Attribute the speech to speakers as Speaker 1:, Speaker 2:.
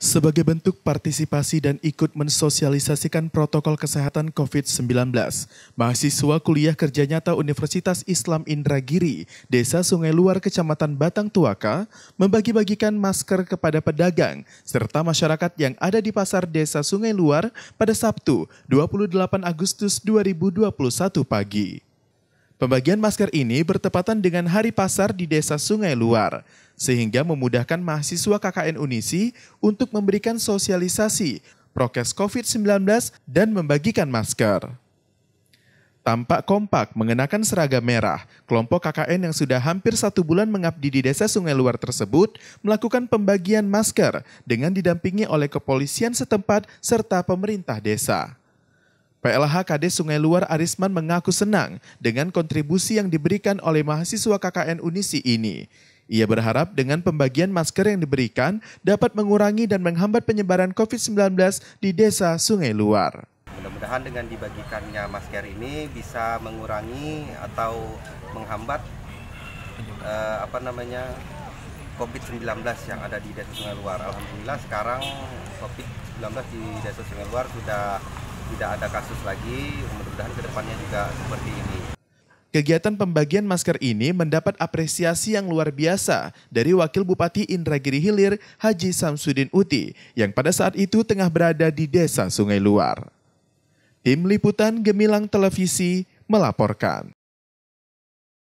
Speaker 1: sebagai bentuk partisipasi dan ikut mensosialisasikan protokol kesehatan COVID-19. Mahasiswa kuliah kerja nyata Universitas Islam Indragiri, Desa Sungai Luar, Kecamatan Batang Tuaka, membagi-bagikan masker kepada pedagang serta masyarakat yang ada di pasar Desa Sungai Luar pada Sabtu 28 Agustus 2021 pagi. Pembagian masker ini bertepatan dengan hari pasar di desa Sungai Luar, sehingga memudahkan mahasiswa KKN Unisi untuk memberikan sosialisasi prokes COVID-19 dan membagikan masker. Tampak kompak mengenakan seragam merah, kelompok KKN yang sudah hampir satu bulan mengabdi di desa Sungai Luar tersebut melakukan pembagian masker dengan didampingi oleh kepolisian setempat serta pemerintah desa. PLH PLHKD Sungai Luar Arisman mengaku senang dengan kontribusi yang diberikan oleh mahasiswa KKN Unisi ini. Ia berharap dengan pembagian masker yang diberikan dapat mengurangi dan menghambat penyebaran COVID-19 di desa Sungai Luar.
Speaker 2: Mudah-mudahan dengan dibagikannya masker ini bisa mengurangi atau menghambat eh, apa namanya COVID-19 yang ada di desa Sungai Luar. Alhamdulillah sekarang COVID-19 di desa Sungai Luar sudah tidak ada kasus lagi. Mudah-mudahan kedepannya juga seperti ini.
Speaker 1: Kegiatan pembagian masker ini mendapat apresiasi yang luar biasa dari Wakil Bupati Indragiri Hilir Haji Samsudin Uti yang pada saat itu tengah berada di desa Sungai Luar. Tim Liputan Gemilang Televisi melaporkan.